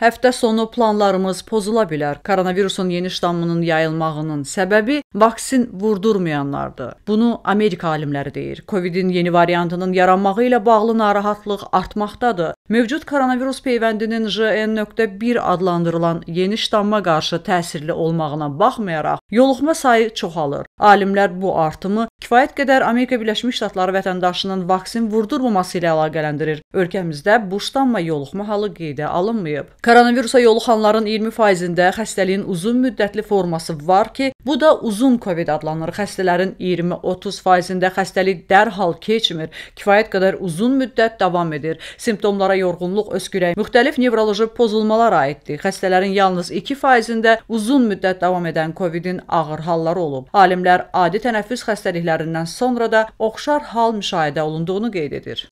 Həftə sonu planlarımız pozula bilər. Koronavirusun yeni ştammının yayılmağının səbəbi vaksin vurdurmayanlardır. Bunu Amerika alimləri deyir. COVID-in yeni variantının yaranmağı ilə bağlı narahatlıq artmaqdadır. Mövcud koronavirus peyvəndinin JN.1 adlandırılan yeni ştamma qarşı təsirli olmağına baxmayaraq, yoluxma sayı çoxalır. Alimlər bu artımı kifayət qədər Amerika Birləşmiş Ştatları vətəndaşının vaksin vurdurmaması ilə əlaqələndirir. Ölkəmizdə burstanma yoluxma halı qeydə alınmayıb. Koronavirusa yoluxanların 20%-də xəstəliyin uzun müddətli forması var ki, Bu da uzun COVID adlanır. Xəstələrin 20-30%-də xəstəlik dərhal keçmir, kifayət qədər uzun müddət davam edir. Simptomlara yorğunluq, öskürək, müxtəlif nevroloji pozulmalara aiddir. Xəstələrin yalnız 2%-də uzun müddət davam edən COVID-in ağır halları olub. Alimlər adi tənəffüs xəstəliklərindən sonra da oxşar hal müşahidə olunduğunu qeyd edir.